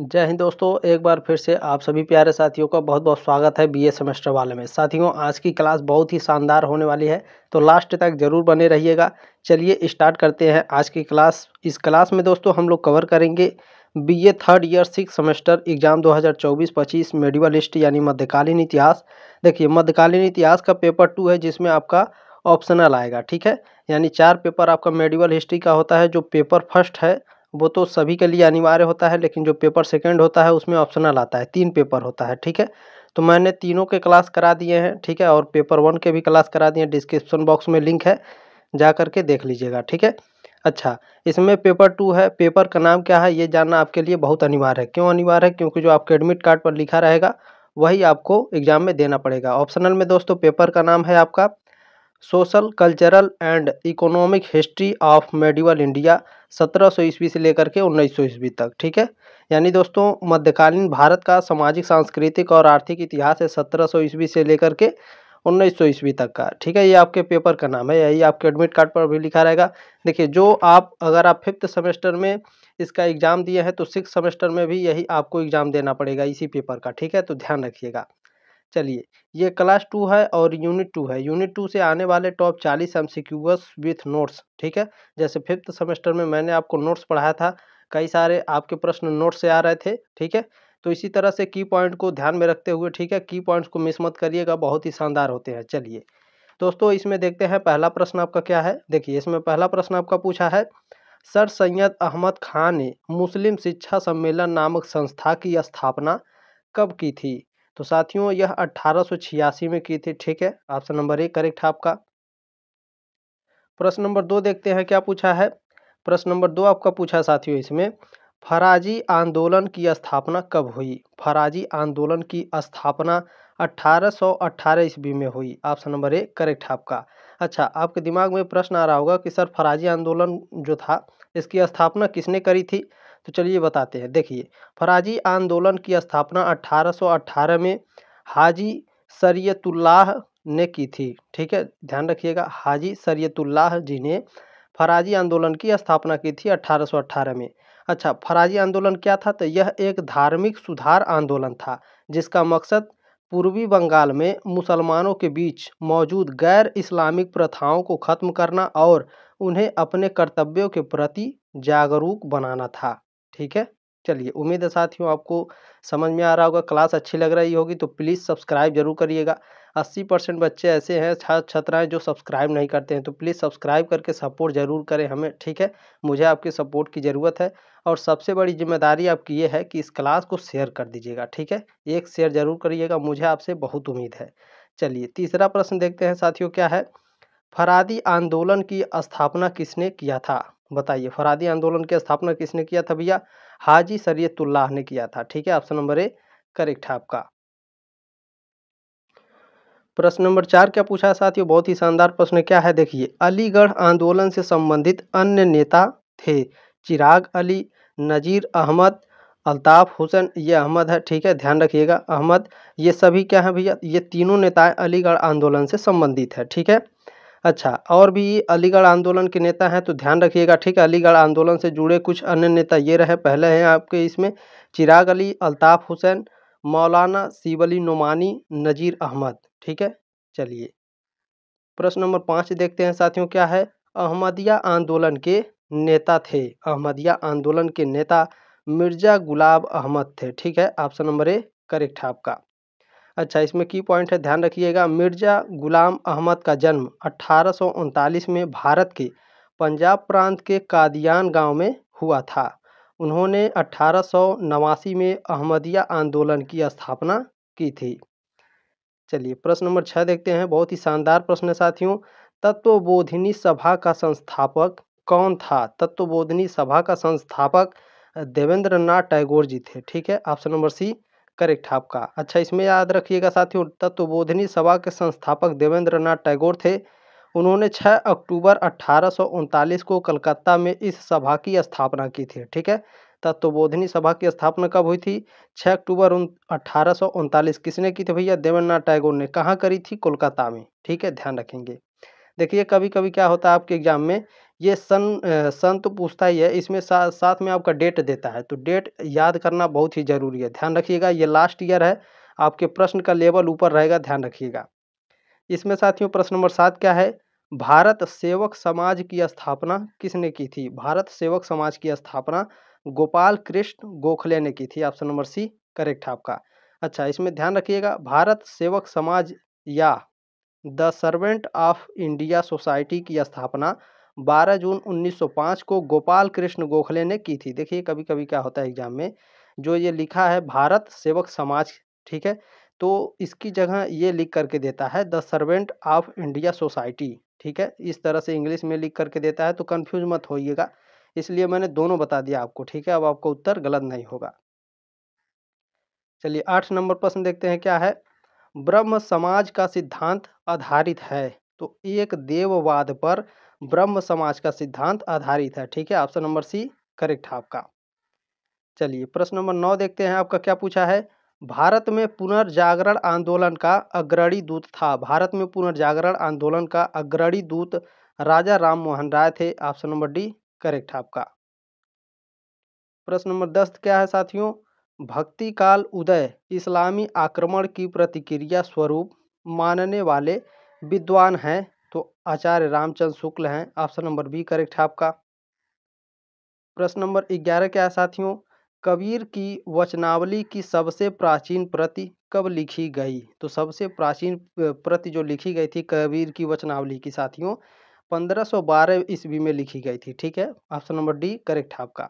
जय हिंद दोस्तों एक बार फिर से आप सभी प्यारे साथियों का बहुत बहुत स्वागत है बीए सेमेस्टर वाले में साथियों आज की क्लास बहुत ही शानदार होने वाली है तो लास्ट तक जरूर बने रहिएगा चलिए स्टार्ट करते हैं आज की क्लास इस क्लास में दोस्तों हम लोग कवर करेंगे BA third year six semester exam 2024-25 medieval history यानी मध्यकालीन इतिहास देखिए मध्यकालीन इतिहास का पेपर टू है जिसमें आपका ऑप्शनल आएगा ठीक है यानी चार पेपर आपका मेडिवल हिस्ट्री का होता है जो पेपर फर्स्ट है वो तो सभी के लिए अनिवार्य होता है लेकिन जो पेपर सेकेंड होता है उसमें ऑप्शनल आता है तीन पेपर होता है ठीक है तो मैंने तीनों के क्लास करा दिए हैं ठीक है और पेपर वन के भी क्लास करा दिए हैं डिस्क्रिप्शन बॉक्स में लिंक है जा करके देख लीजिएगा ठीक है अच्छा इसमें पेपर टू है पेपर का नाम क्या है ये जानना आपके लिए बहुत अनिवार्य है क्यों अनिवार्य है क्योंकि जो आपके एडमिट कार्ड पर लिखा रहेगा वही आपको एग्ज़ाम में देना पड़ेगा ऑप्शनल में दोस्तों पेपर का नाम है आपका social cultural and economic history of medieval India 1700 सौ ईस्वी से लेकर के 1900 सौ ईस्वी तक ठीक है यानी दोस्तों मध्यकालीन भारत का सामाजिक सांस्कृतिक और आर्थिक इतिहास है 1700 ईस्वी से लेकर के 1900 ईस्वी तक का ठीक है ये आपके पेपर का नाम है यही आपके एडमिट कार्ड पर भी लिखा रहेगा देखिए जो आप अगर आप फिफ्थ सेमेस्टर में इसका एग्ज़ाम दिए हैं तो सिक्स सेमेस्टर में भी यही आपको एग्ज़ाम देना पड़ेगा इसी पेपर का ठीक है तो ध्यान रखिएगा चलिए ये क्लास टू है और यूनिट टू है यूनिट टू से आने वाले टॉप चालीस एम सी विथ नोट्स ठीक है जैसे फिफ्थ सेमेस्टर में मैंने आपको नोट्स पढ़ाया था कई सारे आपके प्रश्न नोट्स से आ रहे थे ठीक है तो इसी तरह से की पॉइंट को ध्यान में रखते हुए ठीक है की पॉइंट्स को मिस मत करिएगा बहुत ही शानदार होते हैं चलिए दोस्तों इसमें देखते हैं पहला प्रश्न आपका क्या है देखिए इसमें पहला प्रश्न आपका पूछा है सर सैयद अहमद खान ने मुस्लिम शिक्षा सम्मेलन नामक संस्था की स्थापना कब की थी तो साथियों यह अट्ठारह में की थी ठीक है ऑप्शन नंबर एक करेक्ट है आपका प्रश्न नंबर दो देखते हैं क्या पूछा है प्रश्न नंबर दो आपका पूछा साथियों इसमें फराजी आंदोलन की स्थापना कब हुई फराजी आंदोलन की स्थापना अठारह ईस्वी में हुई ऑप्शन नंबर ए करेक्ट है आपका अच्छा आपके दिमाग में प्रश्न आ रहा होगा कि सर फराजी आंदोलन जो था इसकी स्थापना किसने करी थी तो चलिए बताते हैं देखिए फराजी आंदोलन की स्थापना 1818 में हाजी सरयतुल्लाह ने की थी ठीक है ध्यान रखिएगा हाजी सरयतुल्लाह जी ने फराजी आंदोलन की स्थापना की थी 1818 में अच्छा फराजी आंदोलन क्या था तो यह एक धार्मिक सुधार आंदोलन था जिसका मकसद पूर्वी बंगाल में मुसलमानों के बीच मौजूद गैर इस्लामिक प्रथाओं को खत्म करना और उन्हें अपने कर्तव्यों के प्रति जागरूक बनाना था ठीक है चलिए उम्मीद है साथियों आपको समझ में आ रहा होगा क्लास अच्छी लग रही होगी तो प्लीज़ सब्सक्राइब जरूर करिएगा अस्सी परसेंट बच्चे ऐसे हैं छात्र छात्राएँ जो सब्सक्राइब नहीं करते हैं तो प्लीज़ सब्सक्राइब करके सपोर्ट ज़रूर करें हमें ठीक है मुझे आपके सपोर्ट की ज़रूरत है और सबसे बड़ी जिम्मेदारी आपकी ये है कि इस क्लास को शेयर कर दीजिएगा ठीक है एक शेयर ज़रूर करिएगा मुझे आपसे बहुत उम्मीद है चलिए तीसरा प्रश्न देखते हैं साथियों क्या है फरादी आंदोलन की स्थापना किसने किया था बताइए फरादी आंदोलन की स्थापना किसने किया था भैया हाजी सरयतुल्लाह ने किया था ठीक है ऑप्शन नंबर ए करेक्ट है आपका प्रश्न नंबर चार क्या पूछा है साथियों बहुत ही शानदार प्रश्न क्या है देखिए अलीगढ़ आंदोलन से संबंधित अन्य नेता थे चिराग अली नजीर अहमद अल्ताफ़ हुसैन ये अहमद है ठीक है ध्यान रखिएगा अहमद ये सभी क्या है भैया ये तीनों नेताएं अलीगढ़ आंदोलन से संबंधित है ठीक है अच्छा और भी अलीगढ़ आंदोलन के नेता हैं तो ध्यान रखिएगा ठीक है अलीगढ़ आंदोलन से जुड़े कुछ अन्य नेता ये रहे पहले हैं आपके इसमें चिराग अली अल्ताफ़ हुसैन मौलाना अली नुमानी नज़ीर अहमद ठीक है चलिए प्रश्न नंबर पाँच देखते हैं साथियों क्या है अहमदिया आंदोलन के नेता थे अहमदिया आंदोलन के नेता मिर्ज़ा गुलाब अहमद थे ठीक है ऑप्शन नंबर ए करेक्ट है आपका अच्छा इसमें की पॉइंट है ध्यान रखिएगा मिर्ज़ा ग़ुलाम अहमद का जन्म अट्ठारह में भारत के पंजाब प्रांत के कादियान गांव में हुआ था उन्होंने अट्ठारह में अहमदिया आंदोलन की स्थापना की थी चलिए प्रश्न नंबर छः देखते हैं बहुत ही शानदार प्रश्न है साथियों तत्वबोधिनी सभा का संस्थापक कौन था तत्वबोधिनी सभा का संस्थापक देवेंद्र नाथ टैगोर जी थे ठीक है ऑप्शन नंबर सी करेक्ट आपका अच्छा इसमें याद रखिएगा साथियों तत्वबोधिनी सभा के संस्थापक देवेंद्र नाथ टैगोर थे उन्होंने 6 अक्टूबर अट्ठारह को कलकत्ता में इस सभा की स्थापना की थी ठीक है तत्वबोधिनी सभा की स्थापना कब हुई थी 6 अक्टूबर अट्ठारह किसने की थी भैया देवेंद्रनाथ टैगोर ने कहाँ करी थी कोलकाता में ठीक है ध्यान रखेंगे देखिए कभी कभी क्या होता है आपके एग्जाम में ये सन सन तो पूछता ही है इसमें साथ साथ में आपका डेट देता है तो डेट याद करना बहुत ही ज़रूरी है ध्यान रखिएगा ये लास्ट ईयर है आपके प्रश्न का लेवल ऊपर रहेगा ध्यान रखिएगा इसमें साथियों प्रश्न नंबर सात क्या है भारत सेवक समाज की स्थापना किसने की थी भारत सेवक समाज की स्थापना गोपाल कृष्ण गोखले ने की थी ऑप्शन नंबर सी करेक्ट है आपका अच्छा इसमें ध्यान रखिएगा भारत सेवक समाज या the servant of India society की स्थापना 12 जून 1905 को गोपाल कृष्ण गोखले ने की थी देखिए कभी कभी क्या होता है एग्जाम में जो ये लिखा है भारत सेवक समाज ठीक है तो इसकी जगह ये लिख करके देता है the servant of India society ठीक है इस तरह से इंग्लिश में लिख करके देता है तो कन्फ्यूज मत होइएगा इसलिए मैंने दोनों बता दिया आपको ठीक है अब आपको उत्तर गलत नहीं होगा चलिए आठ नंबर प्रश्न देखते हैं क्या है ब्रह्म समाज का सिद्धांत आधारित है तो एक देववाद पर ब्रह्म समाज का सिद्धांत आधारित है ठीक है ऑप्शन नंबर सी करेक्ट है आपका चलिए प्रश्न नंबर नौ देखते हैं आपका क्या पूछा है भारत में पुनर्जागरण आंदोलन का अग्रणी दूत था भारत में पुनर्जागरण आंदोलन का अग्रणी दूत राजा राम मोहन राय थे ऑप्शन नंबर डी करेक्ट है आपका प्रश्न नंबर दस क्या है साथियों भक्ति काल उदय इस्लामी आक्रमण की प्रतिक्रिया स्वरूप मानने वाले विद्वान हैं आचार्य रामचंद्र शुक्ल हैं ऑप्शन नंबर बी करेक्ट है आपका प्रश्न नंबर ग्यारह क्या है साथियों कबीर की वचनावली की सबसे प्राचीन प्रति कब लिखी गई तो सबसे प्राचीन प्रति जो लिखी गई थी कबीर की वचनावली की साथियों 1512 ईस्वी में लिखी गई थी ठीक है ऑप्शन नंबर डी करेक्ट है आपका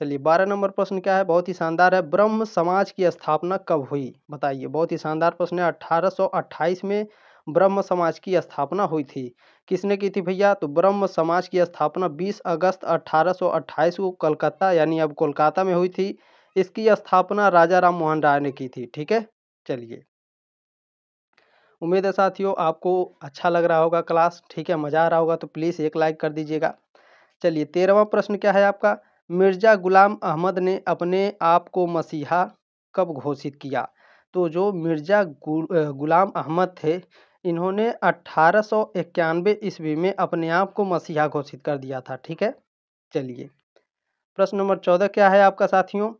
चलिए बारह नंबर प्रश्न क्या है बहुत ही शानदार है ब्रह्म समाज की स्थापना कब हुई बताइए बहुत ही शानदार प्रश्न है 1828 में ब्रह्म समाज की स्थापना हुई थी किसने की थी भैया तो ब्रह्म समाज की स्थापना 20 अगस्त 1828 को कलकत्ता यानी अब कोलकाता में हुई थी इसकी स्थापना राजा राम मोहन राय ने की थी ठीक है चलिए उम्मीद है साथियों आपको अच्छा लग रहा होगा क्लास ठीक है मज़ा आ रहा होगा तो प्लीज़ एक लाइक कर दीजिएगा चलिए तेरहवा प्रश्न क्या है आपका मिर्ज़ा गुलाम अहमद ने अपने आप को मसीहा कब घोषित किया तो जो मिर्ज़ा गुलाम अहमद थे इन्होंने अट्ठारह सौ इक्यानवे ईस्वी में अपने आप को मसीहा घोषित कर दिया था ठीक है चलिए प्रश्न नंबर चौदह क्या है आपका साथियों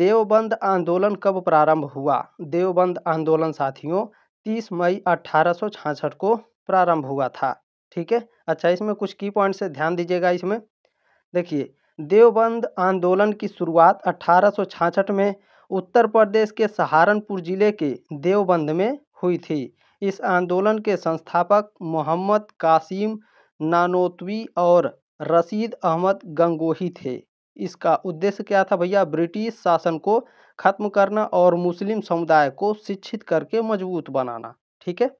देवबंद आंदोलन कब प्रारंभ हुआ देवबंद आंदोलन साथियों तीस मई अट्ठारह को प्रारंभ हुआ था ठीक है अच्छा इसमें कुछ की पॉइंट से ध्यान दीजिएगा इसमें देखिए देवबंद आंदोलन की शुरुआत अट्ठारह में उत्तर प्रदेश के सहारनपुर जिले के देवबंद में हुई थी इस आंदोलन के संस्थापक मोहम्मद कासिम नानोतवी और रसीद अहमद गंगोही थे इसका उद्देश्य क्या था भैया ब्रिटिश शासन को ख़त्म करना और मुस्लिम समुदाय को शिक्षित करके मजबूत बनाना ठीक है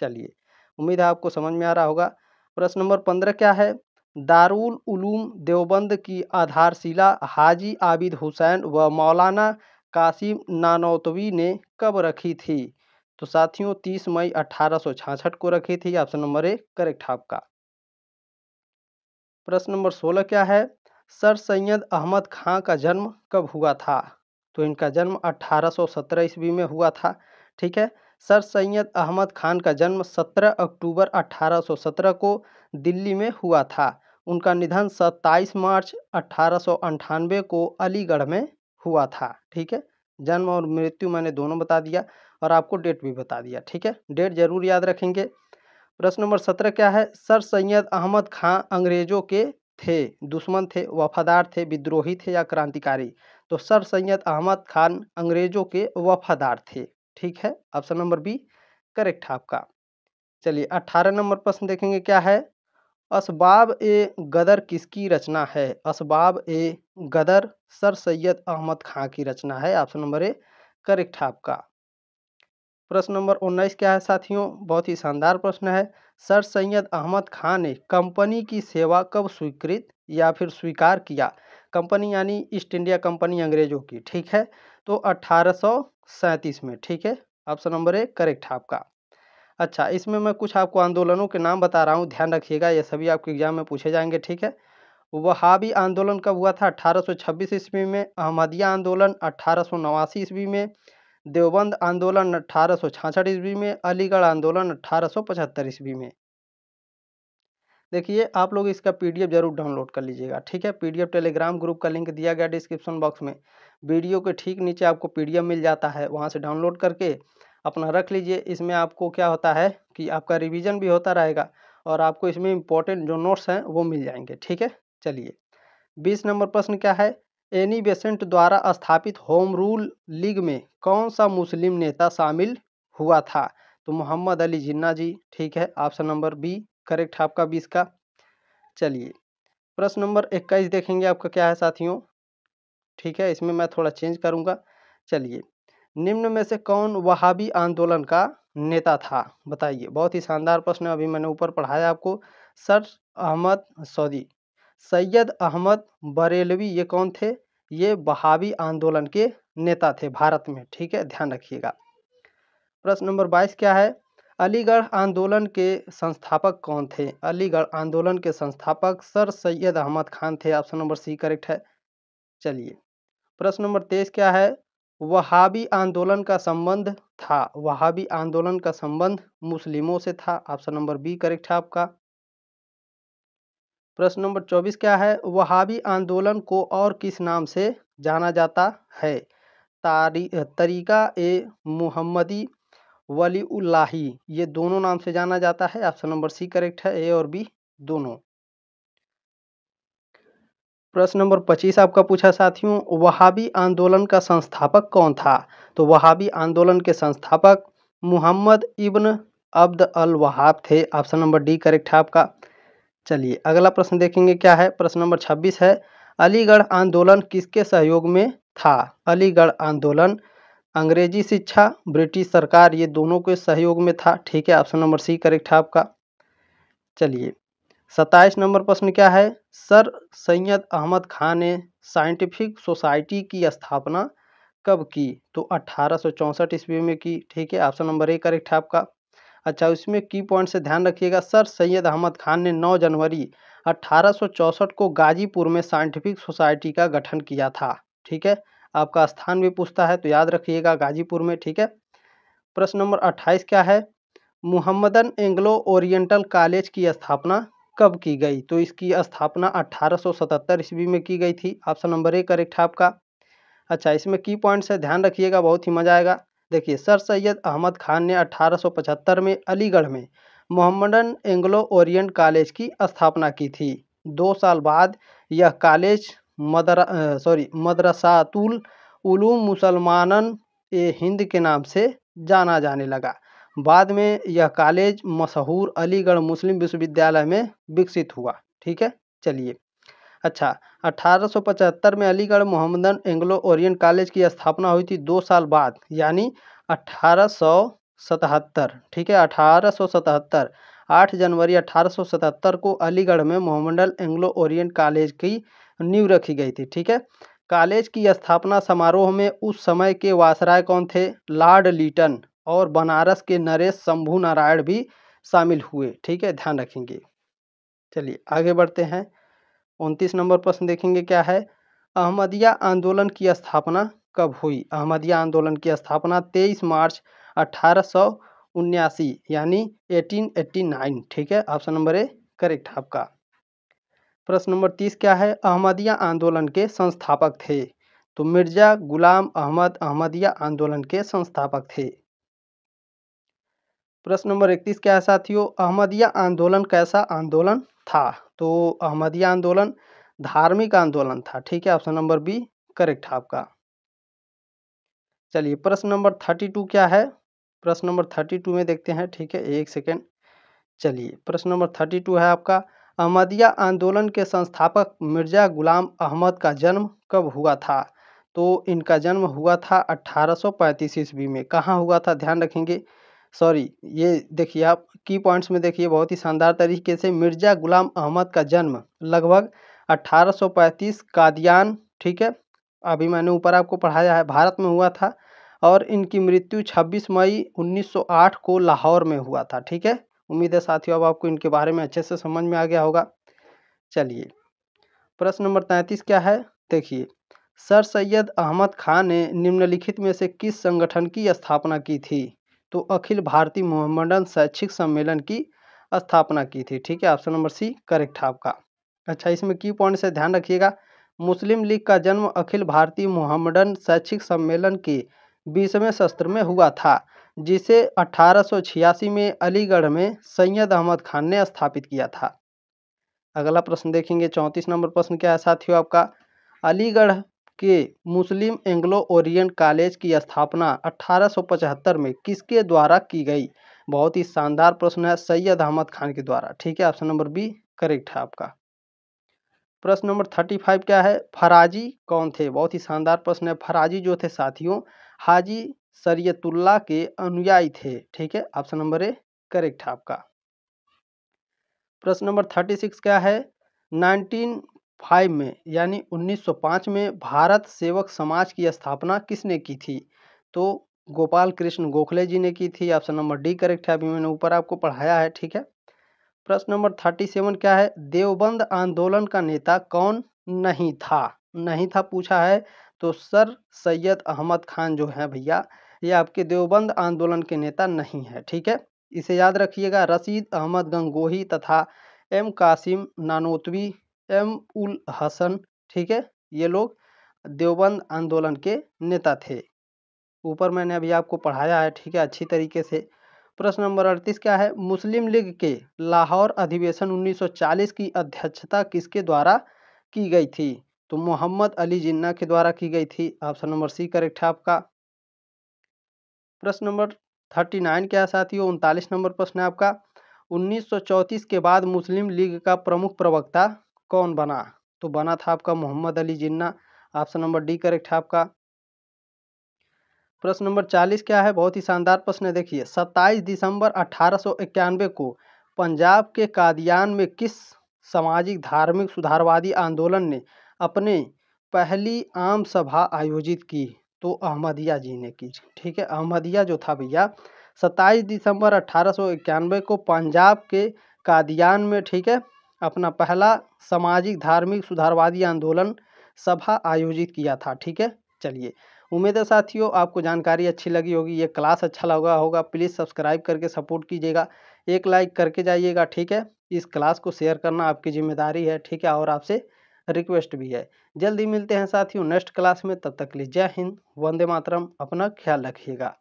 चलिए उम्मीद है आपको समझ में आ रहा होगा प्रश्न नंबर पंद्रह क्या है दारुल उलूम देवबंद की आधारशिला हाजी आबिद हुसैन व मौलाना कासिम नानौतवी ने कब रखी थी तो साथियों तीस मई अठारह को रखी थी ऑप्शन नंबर ए करेक्ट आपका प्रश्न नंबर सोलह क्या है सर सैयद अहमद खां का जन्म कब हुआ था तो इनका जन्म 1817 ईस्वी में हुआ था ठीक है सर सैयद अहमद खान का जन्म 17 अक्टूबर 1817 को दिल्ली में हुआ था उनका निधन 27 मार्च अठारह को अलीगढ़ में हुआ था ठीक है जन्म और मृत्यु मैंने दोनों बता दिया और आपको डेट भी बता दिया ठीक है डेट जरूर याद रखेंगे प्रश्न नंबर सत्रह क्या है सर सैयद अहमद खां अंग्रेजों के थे दुश्मन थे वफादार थे विद्रोही थे या क्रांतिकारी तो सर सैयद अहमद खान अंग्रेजों के वफादार थे ठीक है ऑप्शन नंबर बी करेक्ट है आपका चलिए अट्ठारह नंबर प्रश्न देखेंगे क्या है असबाब ए गदर किसकी रचना है असबाब ए गदर सर सैयद अहमद खां की रचना है ऑप्शन नंबर ए करेक्ट है आपका प्रश्न नंबर उन्नीस क्या है साथियों बहुत ही शानदार प्रश्न है सर सैयद अहमद खां ने कंपनी की सेवा कब स्वीकृत या फिर स्वीकार किया कंपनी यानी ईस्ट इंडिया कंपनी अंग्रेजों की ठीक है तो अट्ठारह में ठीक है ऑप्शन नंबर ए करेक्ट है आपका अच्छा इसमें मैं कुछ आपको आंदोलनों के नाम बता रहा हूँ ध्यान रखिएगा ये सभी आपके एग्जाम में पूछे जाएंगे ठीक है वहाबी आंदोलन कब हुआ था 1826 ईस्वी में अहमदिया आंदोलन अठारह ईस्वी में देवबंद आंदोलन अठारह ईस्वी में अलीगढ़ आंदोलन अठारह ईस्वी में देखिए आप लोग इसका पीडीएफ जरूर डाउनलोड कर लीजिएगा ठीक है पीडीएफ टेलीग्राम ग्रुप का लिंक दिया गया डिस्क्रिप्शन बॉक्स में वीडियो के ठीक नीचे आपको पीडीएफ मिल जाता है वहाँ से डाउनलोड करके अपना रख लीजिए इसमें आपको क्या होता है कि आपका रिवीजन भी होता रहेगा और आपको इसमें इम्पोर्टेंट जो नोट्स हैं वो मिल जाएंगे ठीक है चलिए बीस नंबर प्रश्न क्या है एनी बेसेंट द्वारा स्थापित होम रूल लीग में कौन सा मुस्लिम नेता शामिल हुआ था तो मोहम्मद अली जिन्ना जी ठीक है ऑप्शन नंबर बी करेक्ट आपका बीस का चलिए प्रश्न नंबर इक्कीस देखेंगे आपका क्या है साथियों ठीक है इसमें मैं थोड़ा चेंज करूँगा चलिए निम्न में से कौन वहाबी आंदोलन का नेता था बताइए बहुत ही शानदार प्रश्न अभी मैंने ऊपर पढ़ाया आपको सर अहमद सऊदी सैयद अहमद बरेलवी ये कौन थे ये वहाबी आंदोलन के नेता थे भारत में ठीक है ध्यान रखिएगा प्रश्न नंबर बाईस क्या है अलीगढ़ आंदोलन के संस्थापक कौन थे अलीगढ़ आंदोलन के संस्थापक सर सैयद अहमद खान थे ऑप्शन नंबर सी करेक्ट है चलिए प्रश्न नंबर तेईस क्या है वहाबी आंदोलन का संबंध था वहाबी आंदोलन का संबंध मुस्लिमों से था ऑप्शन नंबर बी करेक्ट है आपका प्रश्न नंबर चौबीस क्या है वहाबी आंदोलन को और किस नाम से जाना जाता है तरीका ए मुहम्मदी वली ये दोनों नाम से जाना जाता है ऑप्शन नंबर सी करेक्ट है ए और बी दोनों प्रश्न नंबर पच्चीस आपका पूछा साथियों वहाबी आंदोलन का संस्थापक कौन था तो वहाबी आंदोलन के संस्थापक मुहम्मद इब्न अब्द अल वहाब थे ऑप्शन नंबर डी करेक्ट है आपका चलिए अगला प्रश्न देखेंगे क्या है प्रश्न नंबर छब्बीस है अलीगढ़ आंदोलन किसके सहयोग में था अलीगढ़ आंदोलन अंग्रेजी शिक्षा ब्रिटिश सरकार ये दोनों के सहयोग में था ठीक है ऑप्शन नंबर सी करेक्ट है आपका चलिए सत्ताईस नंबर प्रश्न क्या है सर सैयद अहमद खान ने साइंटिफिक सोसाइटी की स्थापना कब की तो अट्ठारह ईस्वी में की ठीक है ऑप्शन नंबर ए करेक्ट है आपका अच्छा इसमें की पॉइंट से ध्यान रखिएगा सर सैयद अहमद खान ने 9 जनवरी अट्ठारह को गाजीपुर में साइंटिफिक सोसाइटी का गठन किया था ठीक है आपका स्थान भी पूछता है तो याद रखिएगा गाजीपुर में ठीक है प्रश्न नंबर अट्ठाईस क्या है मुहम्मदन एंग्लो ओरिएंटल कॉलेज की स्थापना कब की गई तो इसकी स्थापना 1877 ईस्वी में की गई थी ऑप्शन नंबर ए करेक्ट है आपका अच्छा इसमें की पॉइंट्स है ध्यान रखिएगा बहुत ही मजा आएगा देखिए सर सैयद अहमद खान ने 1875 में अलीगढ़ में मोहम्मदन एंग्लो ओरिएंट कॉलेज की स्थापना की थी दो साल बाद यह कॉलेज मदर सॉरी मदरसातुल मुसलमान मुसलमानन ए हिंद के नाम से जाना जाने लगा बाद में यह कॉलेज मशहूर अलीगढ़ मुस्लिम विश्वविद्यालय में विकसित हुआ ठीक है चलिए अच्छा 1875 में Aligarh Mohammedan Anglo Oriental College की स्थापना हुई थी दो साल बाद यानी अठारह ठीक है अठारह आठ जनवरी 1877 को अलीगढ़ में मोहम्मदन एंग्लो ओरियन कॉलेज की नींव रखी गई थी ठीक है कॉलेज की स्थापना समारोह में उस समय के वासराय कौन थे लॉर्ड लीटन और बनारस के नरेश शंभू नारायण भी शामिल हुए ठीक है ध्यान रखेंगे चलिए आगे बढ़ते हैं उनतीस नंबर प्रश्न देखेंगे क्या है अहमदिया आंदोलन की स्थापना कब हुई अहमदिया आंदोलन की स्थापना तेईस मार्च अठारह उन्यासी यानी 1889 ठीक है ऑप्शन नंबर ए करेक्ट आपका प्रश्न नंबर तीस क्या है अहमदिया आंदोलन के संस्थापक थे तो मिर्जा गुलाम अहमद अहमदिया आंदोलन के संस्थापक थे प्रश्न नंबर इकतीस क्या है साथियों अहमदिया आंदोलन कैसा आंदोलन था तो अहमदिया आंदोलन धार्मिक आंदोलन था ठीक है ऑप्शन नंबर बी करेक्ट है आपका चलिए प्रश्न नंबर थर्टी टू क्या है प्रश्न नंबर थर्टी टू में देखते हैं ठीक है एक सेकेंड चलिए प्रश्न नंबर थर्टी टू है आपका अहमदिया आंदोलन के संस्थापक मिर्ज़ा गुलाम अहमद का जन्म कब हुआ था तो इनका जन्म हुआ था पैंतीस ईस्वी में कहाँ हुआ था ध्यान रखेंगे सॉरी ये देखिए आप की पॉइंट्स में देखिए बहुत ही शानदार तरीके से मिर्ज़ा गुलाम अहमद का जन्म लगभग 1835 कादियान ठीक है अभी मैंने ऊपर आपको पढ़ाया है भारत में हुआ था और इनकी मृत्यु 26 मई 1908 को लाहौर में हुआ था ठीक है उम्मीद है साथियों अब आपको इनके बारे में अच्छे से समझ में आ गया होगा चलिए प्रश्न नंबर तैंतीस क्या है देखिए सर सैयद अहमद खान ने निम्नलिखित में से किस संगठन की स्थापना की थी तो अखिल भारतीय मोहम्मडन शैक्षिक सम्मेलन की स्थापना की थी ठीक है ऑप्शन नंबर सी करेक्ट आपका अच्छा इसमें की पॉइंट से ध्यान रखिएगा मुस्लिम लीग का जन्म अखिल भारतीय मोहम्मडन शैक्षिक सम्मेलन के बीसवें सत्र में हुआ था जिसे अठारह में अलीगढ़ में सैयद अहमद खान ने स्थापित किया था अगला प्रश्न देखेंगे चौंतीस नंबर प्रश्न क्या है साथियों आपका अलीगढ़ के मुस्लिम एंग्लो ओरिएंट कॉलेज की स्थापना 1875 में किसके द्वारा की गई बहुत ही शानदार प्रश्न है सैयद अहमद खान के द्वारा ठीक है ऑप्शन नंबर बी करेक्ट है आपका प्रश्न नंबर थर्टी फाइव क्या है फराजी कौन थे बहुत ही शानदार प्रश्न है फराजी जो थे साथियों हाजी सरयतुल्ला के अनुयायी थे ठीक है ऑप्शन नंबर ए करेक्ट है आपका प्रश्न नंबर थर्टी सिक्स क्या है नाइनटीन फाइव में यानी 1905 में भारत सेवक समाज की स्थापना किसने की थी तो गोपाल कृष्ण गोखले जी ने की थी ऑप्शन नंबर डी करेक्ट है अभी मैंने ऊपर आपको पढ़ाया है ठीक है प्रश्न नंबर थर्टी सेवन क्या है देवबंद आंदोलन का नेता कौन नहीं था नहीं था पूछा है तो सर सैयद अहमद खान जो है भैया ये आपके देवबंद आंदोलन के नेता नहीं है ठीक है इसे याद रखिएगा रसीद अहमद गंगोही तथा एम कासिम नानोतवी एम उल हसन ठीक है ये लोग देवबंद आंदोलन के नेता थे ऊपर मैंने अभी आपको पढ़ाया है ठीक है अच्छी तरीके से प्रश्न नंबर अड़तीस क्या है मुस्लिम लीग के लाहौर अधिवेशन 1940 की अध्यक्षता किसके द्वारा की गई थी तो मोहम्मद अली जिन्ना के द्वारा की गई थी ऑप्शन नंबर सी करेक्ट है आपका प्रश्न नंबर थर्टी नाइन क्या साथियों उनतालीस नंबर प्रश्न है आपका 1934 के बाद मुस्लिम लीग का प्रमुख प्रवक्ता कौन बना तो बना था आपका Mohammad Ali Jinnah option number D correct है आपका प्रश्न नंबर चालीस क्या है बहुत ही शानदार प्रश्न है देखिए सत्ताईस दिसंबर अठारह को पंजाब के कादियान में किस सामाजिक धार्मिक सुधारवादी आंदोलन ने अपने पहली आम सभा आयोजित की तो अहमदिया जी ने की ठीक है अहमदिया जो था भैया 27 दिसंबर अठारह को पंजाब के कादियान में ठीक है अपना पहला सामाजिक धार्मिक सुधारवादी आंदोलन सभा आयोजित किया था ठीक है चलिए उम्मीद है साथियों आपको जानकारी अच्छी लगी होगी ये क्लास अच्छा लगा होगा प्लीज़ सब्सक्राइब करके सपोर्ट कीजिएगा एक लाइक करके जाइएगा ठीक है इस क्लास को शेयर करना आपकी जिम्मेदारी है ठीक है और आपसे रिक्वेस्ट भी है जल्दी मिलते हैं साथियों नेक्स्ट क्लास में तब तक लीजिए जय हिंद वंदे मातरम अपना ख्याल रखिएगा